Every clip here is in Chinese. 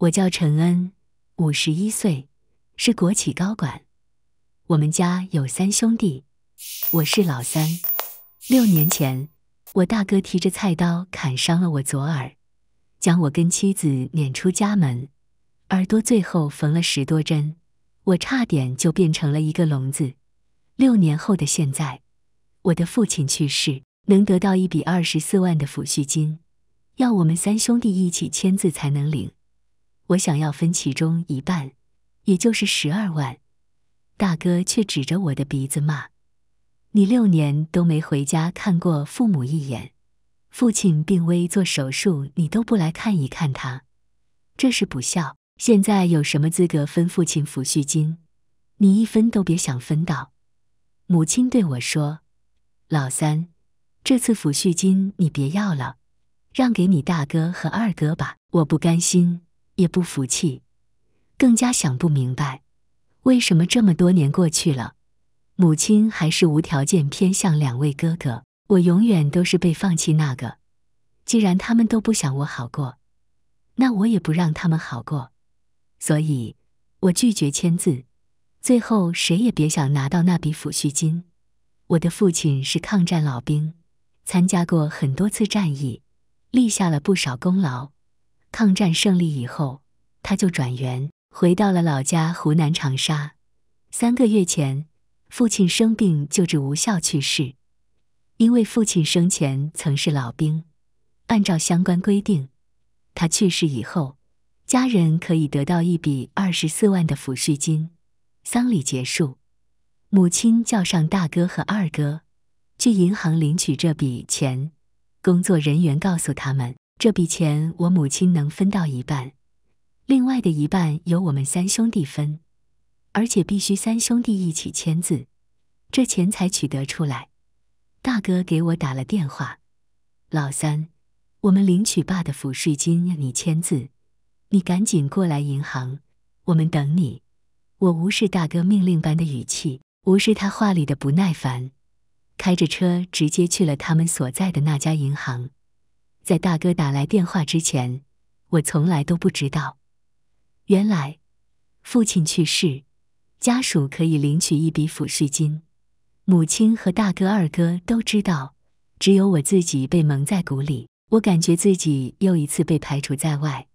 我叫陈恩，五十一岁，是国企高管。我们家有三兄弟，我是老三。六年前，我大哥提着菜刀砍伤了我左耳，将我跟妻子撵出家门。耳朵最后缝了十多针，我差点就变成了一个聋子。六年后的现在，我的父亲去世，能得到一笔二十四万的抚恤金，要我们三兄弟一起签字才能领。我想要分其中一半，也就是十二万。大哥却指着我的鼻子骂：“你六年都没回家看过父母一眼，父亲病危做手术你都不来看一看他，这是不孝。现在有什么资格分父亲抚恤金？你一分都别想分到。”母亲对我说：“老三，这次抚恤金你别要了，让给你大哥和二哥吧。”我不甘心。也不服气，更加想不明白，为什么这么多年过去了，母亲还是无条件偏向两位哥哥？我永远都是被放弃那个。既然他们都不想我好过，那我也不让他们好过。所以，我拒绝签字。最后，谁也别想拿到那笔抚恤金。我的父亲是抗战老兵，参加过很多次战役，立下了不少功劳。抗战胜利以后，他就转援回到了老家湖南长沙。三个月前，父亲生病救治无效去世。因为父亲生前曾是老兵，按照相关规定，他去世以后，家人可以得到一笔二十四万的抚恤金。丧礼结束，母亲叫上大哥和二哥，去银行领取这笔钱。工作人员告诉他们。这笔钱我母亲能分到一半，另外的一半由我们三兄弟分，而且必须三兄弟一起签字，这钱才取得出来。大哥给我打了电话，老三，我们领取爸的抚恤金，你签字，你赶紧过来银行，我们等你。我无视大哥命令般的语气，无视他话里的不耐烦，开着车直接去了他们所在的那家银行。在大哥打来电话之前，我从来都不知道。原来，父亲去世，家属可以领取一笔抚恤金。母亲和大哥、二哥都知道，只有我自己被蒙在鼓里。我感觉自己又一次被排除在外。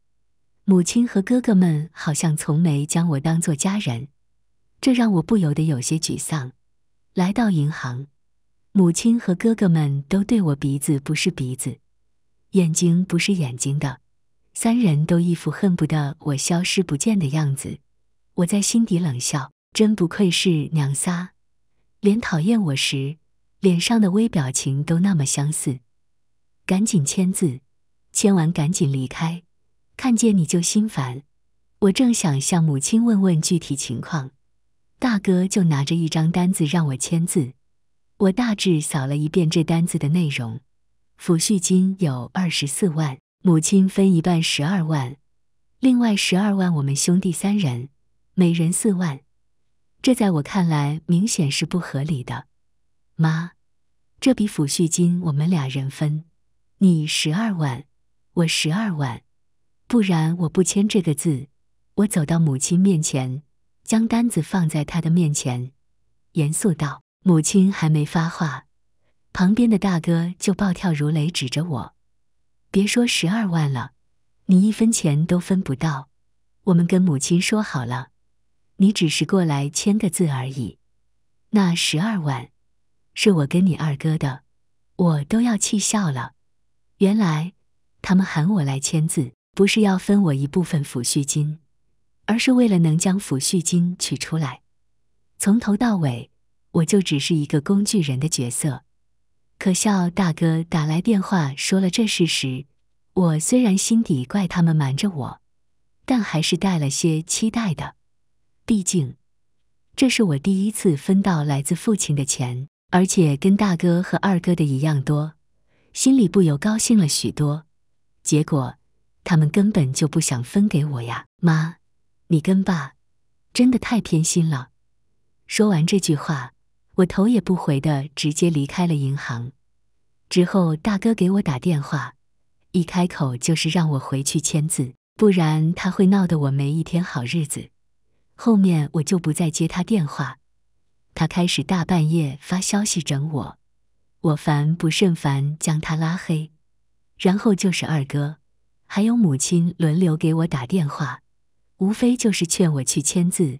母亲和哥哥们好像从没将我当做家人，这让我不由得有些沮丧。来到银行，母亲和哥哥们都对我鼻子不是鼻子。眼睛不是眼睛的，三人都一副恨不得我消失不见的样子。我在心底冷笑，真不愧是娘仨，连讨厌我时脸上的微表情都那么相似。赶紧签字，签完赶紧离开，看见你就心烦。我正想向母亲问问具体情况，大哥就拿着一张单子让我签字。我大致扫了一遍这单子的内容。抚恤金有二十四万，母亲分一半十二万，另外十二万我们兄弟三人，每人四万。这在我看来明显是不合理的。妈，这笔抚恤金我们俩人分，你十二万，我十二万，不然我不签这个字。我走到母亲面前，将单子放在她的面前，严肃道：“母亲还没发话。”旁边的大哥就暴跳如雷，指着我：“别说十二万了，你一分钱都分不到。我们跟母亲说好了，你只是过来签个字而已。那十二万是我跟你二哥的，我都要气笑了。原来他们喊我来签字，不是要分我一部分抚恤金，而是为了能将抚恤金取出来。从头到尾，我就只是一个工具人的角色。”可笑，大哥打来电话说了这事时，我虽然心底怪他们瞒着我，但还是带了些期待的。毕竟，这是我第一次分到来自父亲的钱，而且跟大哥和二哥的一样多，心里不由高兴了许多。结果，他们根本就不想分给我呀！妈，你跟爸，真的太偏心了。说完这句话。我头也不回的直接离开了银行，之后大哥给我打电话，一开口就是让我回去签字，不然他会闹得我没一天好日子。后面我就不再接他电话，他开始大半夜发消息整我，我烦不胜烦，将他拉黑。然后就是二哥，还有母亲轮流给我打电话，无非就是劝我去签字，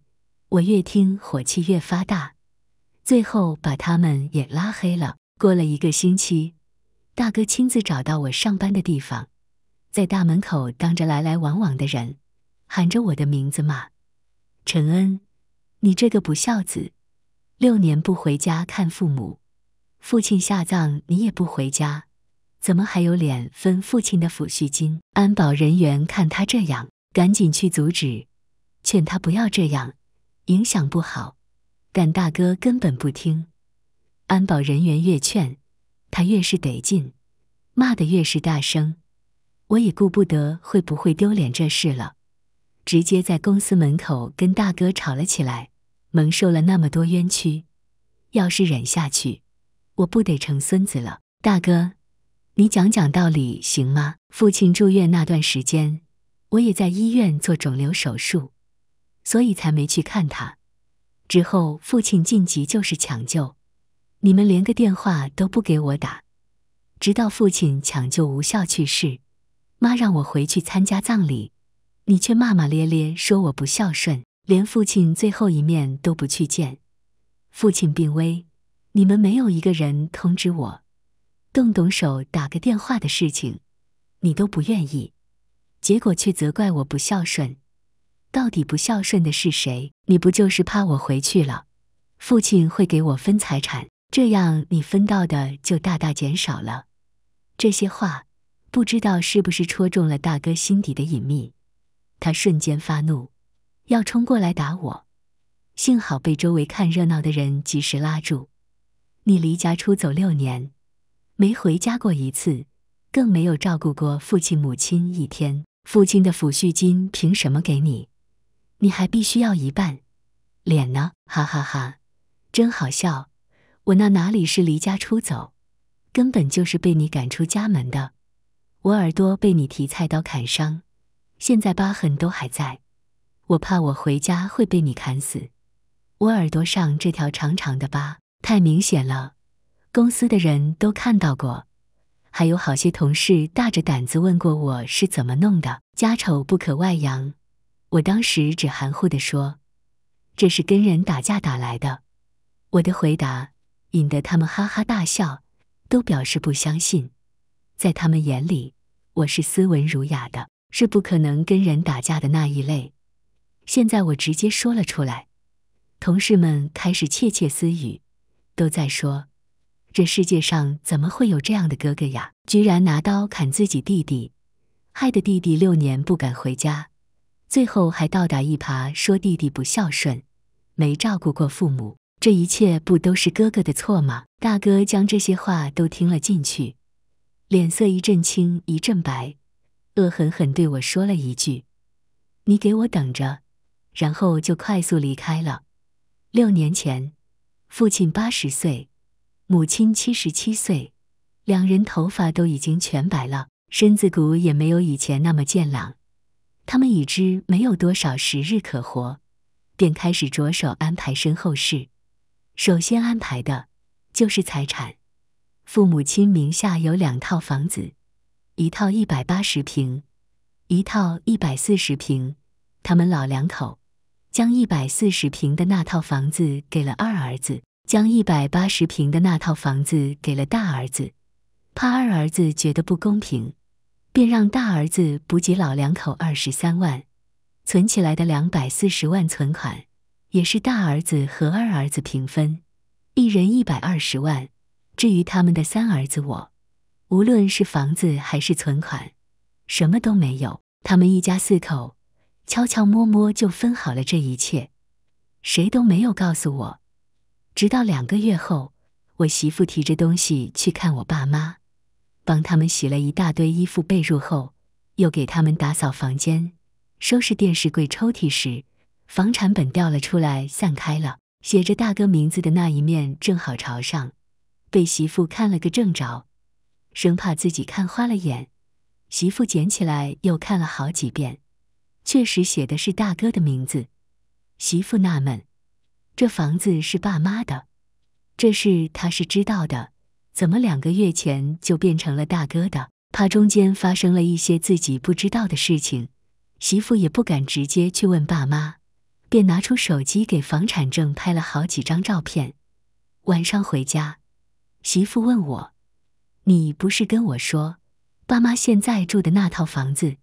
我越听火气越发大。最后把他们也拉黑了。过了一个星期，大哥亲自找到我上班的地方，在大门口当着来来往往的人，喊着我的名字骂：“陈恩，你这个不孝子，六年不回家看父母，父亲下葬你也不回家，怎么还有脸分父亲的抚恤金？”安保人员看他这样，赶紧去阻止，劝他不要这样，影响不好。但大哥根本不听，安保人员越劝，他越是得劲，骂的越是大声。我也顾不得会不会丢脸这事了，直接在公司门口跟大哥吵了起来。蒙受了那么多冤屈，要是忍下去，我不得成孙子了？大哥，你讲讲道理行吗？父亲住院那段时间，我也在医院做肿瘤手术，所以才没去看他。之后，父亲晋级就是抢救，你们连个电话都不给我打，直到父亲抢救无效去世，妈让我回去参加葬礼，你却骂骂咧咧说我不孝顺，连父亲最后一面都不去见。父亲病危，你们没有一个人通知我，动动手打个电话的事情，你都不愿意，结果却责怪我不孝顺。到底不孝顺的是谁？你不就是怕我回去了，父亲会给我分财产，这样你分到的就大大减少了。这些话，不知道是不是戳中了大哥心底的隐秘，他瞬间发怒，要冲过来打我，幸好被周围看热闹的人及时拉住。你离家出走六年，没回家过一次，更没有照顾过父亲母亲一天，父亲的抚恤金凭什么给你？你还必须要一半脸呢，哈哈哈，真好笑！我那哪里是离家出走，根本就是被你赶出家门的。我耳朵被你提菜刀砍伤，现在疤痕都还在。我怕我回家会被你砍死。我耳朵上这条长长的疤太明显了，公司的人都看到过，还有好些同事大着胆子问过我是怎么弄的。家丑不可外扬。我当时只含糊的说：“这是跟人打架打来的。”我的回答引得他们哈哈大笑，都表示不相信。在他们眼里，我是斯文儒雅的，是不可能跟人打架的那一类。现在我直接说了出来，同事们开始窃窃私语，都在说：“这世界上怎么会有这样的哥哥呀？居然拿刀砍自己弟弟，害得弟弟六年不敢回家。”最后还倒打一耙，说弟弟不孝顺，没照顾过父母。这一切不都是哥哥的错吗？大哥将这些话都听了进去，脸色一阵青一阵白，恶狠狠对我说了一句：“你给我等着。”然后就快速离开了。六年前，父亲八十岁，母亲七十七岁，两人头发都已经全白了，身子骨也没有以前那么健朗。他们已知没有多少时日可活，便开始着手安排身后事。首先安排的，就是财产。父母亲名下有两套房子，一套一百八十平，一套一百四十平。他们老两口将一百四十平的那套房子给了二儿子，将一百八十平的那套房子给了大儿子，怕二儿子觉得不公平。便让大儿子补给老两口二十三万，存起来的两百四十万存款，也是大儿子和二儿子平分，一人一百二十万。至于他们的三儿子我，无论是房子还是存款，什么都没有。他们一家四口悄悄摸摸就分好了这一切，谁都没有告诉我。直到两个月后，我媳妇提着东西去看我爸妈。帮他们洗了一大堆衣服被褥后，又给他们打扫房间、收拾电视柜抽屉时，房产本掉了出来，散开了。写着大哥名字的那一面正好朝上，被媳妇看了个正着，生怕自己看花了眼。媳妇捡起来又看了好几遍，确实写的是大哥的名字。媳妇纳闷：这房子是爸妈的，这事他是知道的。怎么两个月前就变成了大哥的？怕中间发生了一些自己不知道的事情，媳妇也不敢直接去问爸妈，便拿出手机给房产证拍了好几张照片。晚上回家，媳妇问我：“你不是跟我说，爸妈现在住的那套房子，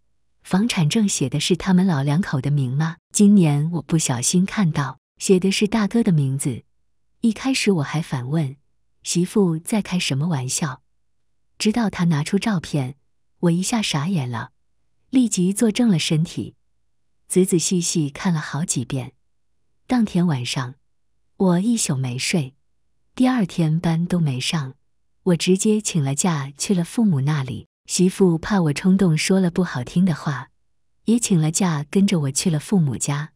房产证写的是他们老两口的名吗？”今年我不小心看到写的是大哥的名字，一开始我还反问。媳妇在开什么玩笑？直到他拿出照片，我一下傻眼了，立即坐正了身体，仔仔细细看了好几遍。当天晚上，我一宿没睡，第二天班都没上，我直接请了假去了父母那里。媳妇怕我冲动说了不好听的话，也请了假跟着我去了父母家。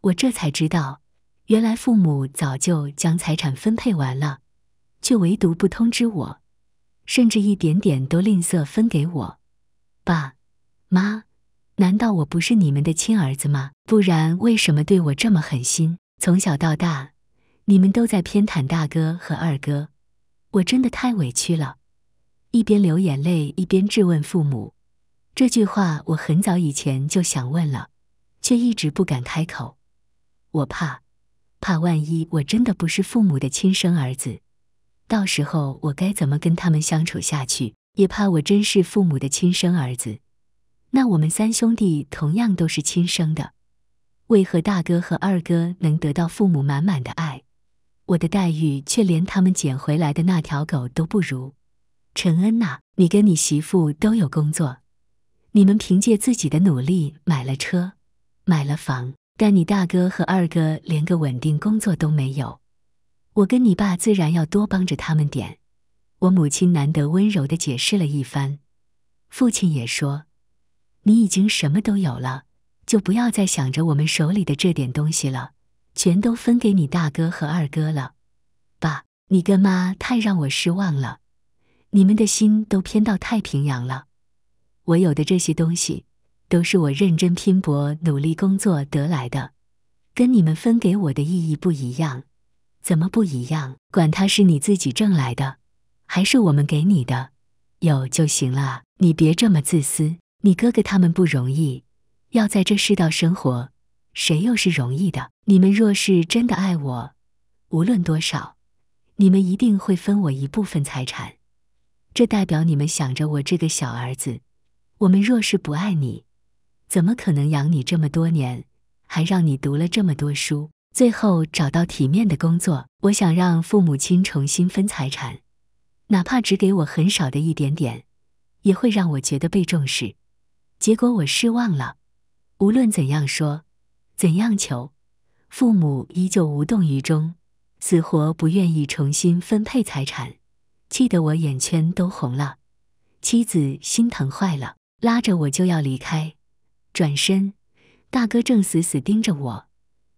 我这才知道，原来父母早就将财产分配完了。却唯独不通知我，甚至一点点都吝啬分给我。爸、妈，难道我不是你们的亲儿子吗？不然为什么对我这么狠心？从小到大，你们都在偏袒大哥和二哥，我真的太委屈了。一边流眼泪，一边质问父母。这句话我很早以前就想问了，却一直不敢开口。我怕，怕万一我真的不是父母的亲生儿子。到时候我该怎么跟他们相处下去？也怕我真是父母的亲生儿子，那我们三兄弟同样都是亲生的，为何大哥和二哥能得到父母满满的爱，我的待遇却连他们捡回来的那条狗都不如？陈恩呐，你跟你媳妇都有工作，你们凭借自己的努力买了车，买了房，但你大哥和二哥连个稳定工作都没有。我跟你爸自然要多帮着他们点。我母亲难得温柔的解释了一番，父亲也说：“你已经什么都有了，就不要再想着我们手里的这点东西了，全都分给你大哥和二哥了。”爸，你跟妈太让我失望了，你们的心都偏到太平洋了。我有的这些东西，都是我认真拼搏、努力工作得来的，跟你们分给我的意义不一样。怎么不一样？管他是你自己挣来的，还是我们给你的，有就行了你别这么自私。你哥哥他们不容易，要在这世道生活，谁又是容易的？你们若是真的爱我，无论多少，你们一定会分我一部分财产。这代表你们想着我这个小儿子。我们若是不爱你，怎么可能养你这么多年，还让你读了这么多书？最后找到体面的工作，我想让父母亲重新分财产，哪怕只给我很少的一点点，也会让我觉得被重视。结果我失望了，无论怎样说，怎样求，父母依旧无动于衷，死活不愿意重新分配财产，气得我眼圈都红了。妻子心疼坏了，拉着我就要离开，转身，大哥正死死盯着我。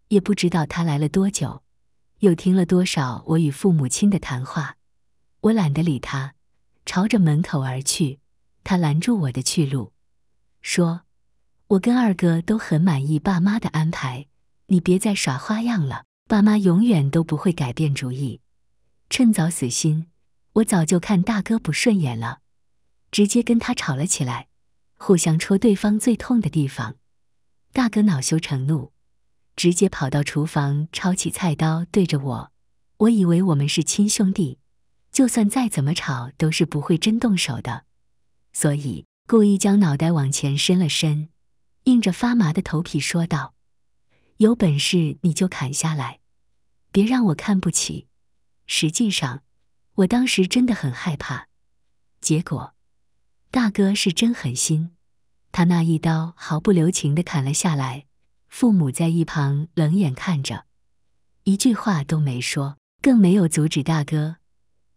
也不知道他来了多久，又听了多少我与父母亲的谈话。我懒得理他，朝着门口而去。他拦住我的去路，说：“我跟二哥都很满意爸妈的安排，你别再耍花样了。爸妈永远都不会改变主意，趁早死心。”我早就看大哥不顺眼了，直接跟他吵了起来，互相戳对方最痛的地方。大哥恼羞成怒。直接跑到厨房，抄起菜刀对着我。我以为我们是亲兄弟，就算再怎么吵，都是不会真动手的，所以故意将脑袋往前伸了伸，硬着发麻的头皮说道：“有本事你就砍下来，别让我看不起。”实际上，我当时真的很害怕。结果，大哥是真狠心，他那一刀毫不留情地砍了下来。父母在一旁冷眼看着，一句话都没说，更没有阻止大哥。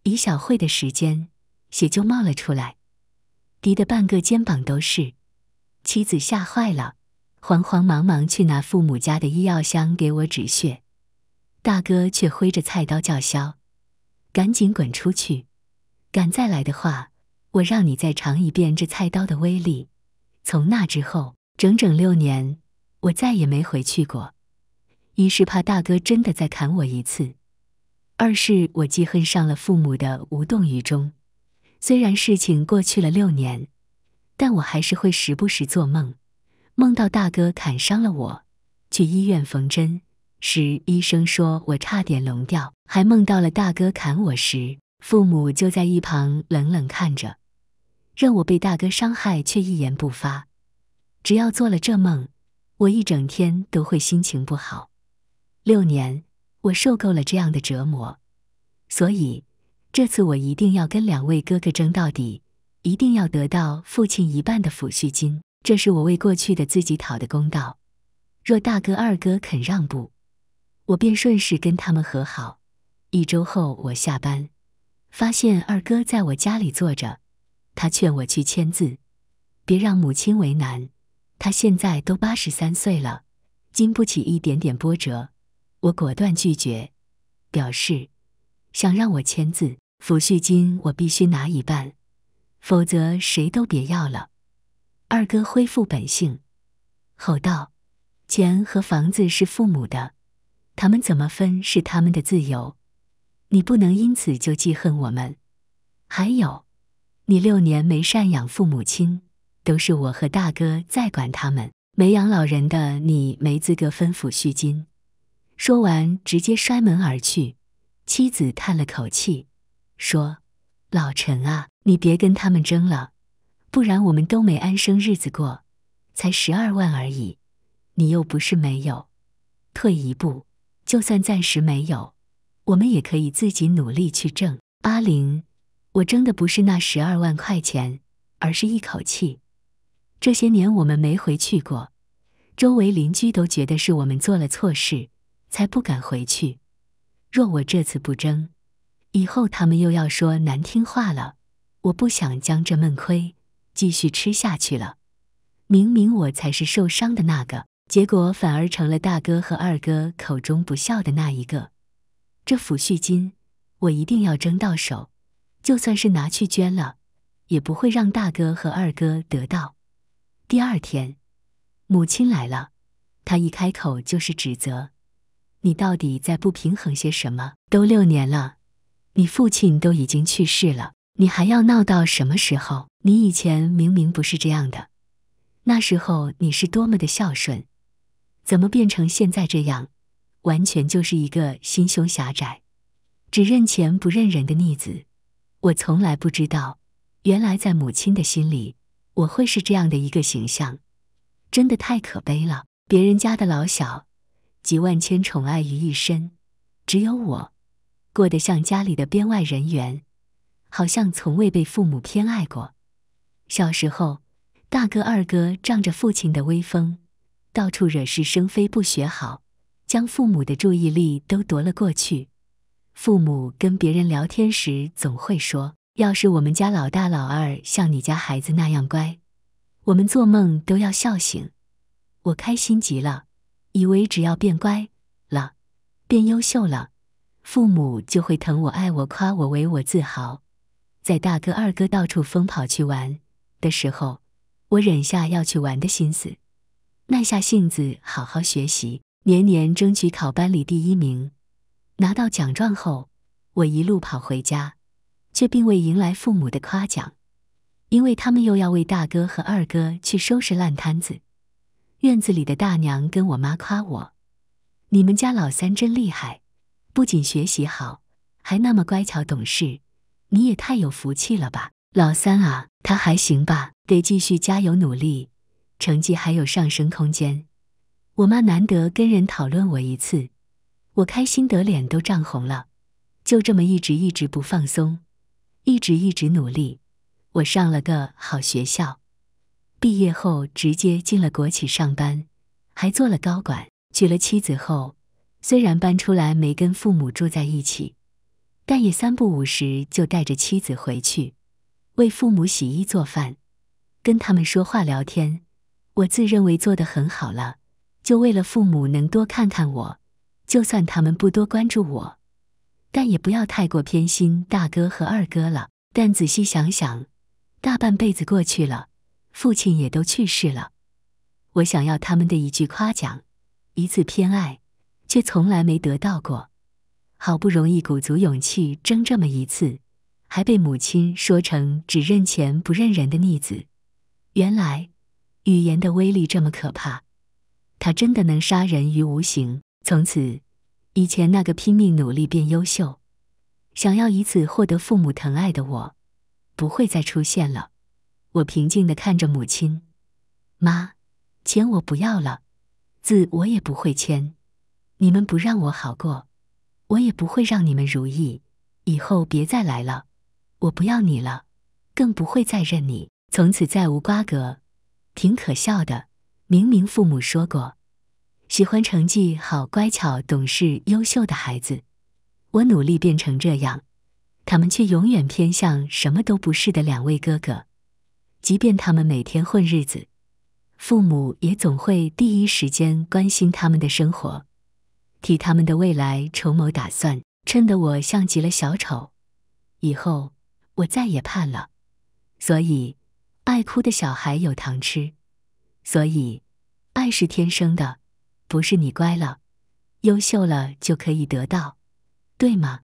以小慧的时间，血就冒了出来，滴得半个肩膀都是。妻子吓坏了，慌慌忙忙去拿父母家的医药箱给我止血。大哥却挥着菜刀叫嚣：“赶紧滚出去！敢再来的话，我让你再尝一遍这菜刀的威力。”从那之后，整整六年。我再也没回去过，一是怕大哥真的再砍我一次，二是我记恨上了父母的无动于衷。虽然事情过去了六年，但我还是会时不时做梦，梦到大哥砍伤了我，去医院缝针时，医生说我差点聋掉，还梦到了大哥砍我时，父母就在一旁冷冷看着，任我被大哥伤害，却一言不发。只要做了这梦。我一整天都会心情不好。六年，我受够了这样的折磨，所以这次我一定要跟两位哥哥争到底，一定要得到父亲一半的抚恤金，这是我为过去的自己讨的公道。若大哥、二哥肯让步，我便顺势跟他们和好。一周后，我下班发现二哥在我家里坐着，他劝我去签字，别让母亲为难。他现在都八十三岁了，经不起一点点波折。我果断拒绝，表示想让我签字。抚恤金我必须拿一半，否则谁都别要了。二哥恢复本性，吼道：“钱和房子是父母的，他们怎么分是他们的自由，你不能因此就记恨我们。还有，你六年没赡养父母亲。”都是我和大哥在管他们，没养老人的你没资格吩咐续金。说完，直接摔门而去。妻子叹了口气，说：“老陈啊，你别跟他们争了，不然我们都没安生日子过。才十二万而已，你又不是没有。退一步，就算暂时没有，我们也可以自己努力去挣。”阿玲，我争的不是那十二万块钱，而是一口气。这些年我们没回去过，周围邻居都觉得是我们做了错事，才不敢回去。若我这次不争，以后他们又要说难听话了。我不想将这闷亏继续吃下去了。明明我才是受伤的那个，结果反而成了大哥和二哥口中不孝的那一个。这抚恤金我一定要争到手，就算是拿去捐了，也不会让大哥和二哥得到。第二天，母亲来了，她一开口就是指责：“你到底在不平衡些什么？都六年了，你父亲都已经去世了，你还要闹到什么时候？你以前明明不是这样的，那时候你是多么的孝顺，怎么变成现在这样？完全就是一个心胸狭窄、只认钱不认人的逆子！我从来不知道，原来在母亲的心里。”我会是这样的一个形象，真的太可悲了。别人家的老小集万千宠爱于一身，只有我过得像家里的编外人员，好像从未被父母偏爱过。小时候，大哥二哥仗着父亲的威风，到处惹是生非，不学好，将父母的注意力都夺了过去。父母跟别人聊天时，总会说。要是我们家老大老二像你家孩子那样乖，我们做梦都要笑醒。我开心极了，以为只要变乖了、变优秀了，父母就会疼我、爱我、夸我、为我自豪。在大哥二哥到处疯跑去玩的时候，我忍下要去玩的心思，耐下性子好好学习，年年争取考班里第一名。拿到奖状后，我一路跑回家。却并未迎来父母的夸奖，因为他们又要为大哥和二哥去收拾烂摊子。院子里的大娘跟我妈夸我：“你们家老三真厉害，不仅学习好，还那么乖巧懂事。”你也太有福气了吧，老三啊！他还行吧，得继续加油努力，成绩还有上升空间。我妈难得跟人讨论我一次，我开心得脸都涨红了，就这么一直一直不放松。一直一直努力，我上了个好学校，毕业后直接进了国企上班，还做了高管。娶了妻子后，虽然搬出来没跟父母住在一起，但也三不五时就带着妻子回去，为父母洗衣做饭，跟他们说话聊天。我自认为做得很好了，就为了父母能多看看我，就算他们不多关注我。但也不要太过偏心大哥和二哥了。但仔细想想，大半辈子过去了，父亲也都去世了，我想要他们的一句夸奖，一次偏爱，却从来没得到过。好不容易鼓足勇气争这么一次，还被母亲说成只认钱不认人的逆子。原来语言的威力这么可怕，它真的能杀人于无形。从此。以前那个拼命努力变优秀，想要以此获得父母疼爱的我，不会再出现了。我平静地看着母亲，妈，钱我不要了，字我也不会签。你们不让我好过，我也不会让你们如意。以后别再来了，我不要你了，更不会再认你。从此再无瓜葛。挺可笑的，明明父母说过。喜欢成绩好、乖巧、懂事、优秀的孩子，我努力变成这样，他们却永远偏向什么都不是的两位哥哥。即便他们每天混日子，父母也总会第一时间关心他们的生活，替他们的未来筹谋打算，衬得我像极了小丑。以后我再也怕了。所以，爱哭的小孩有糖吃。所以，爱是天生的。不是你乖了、优秀了就可以得到，对吗？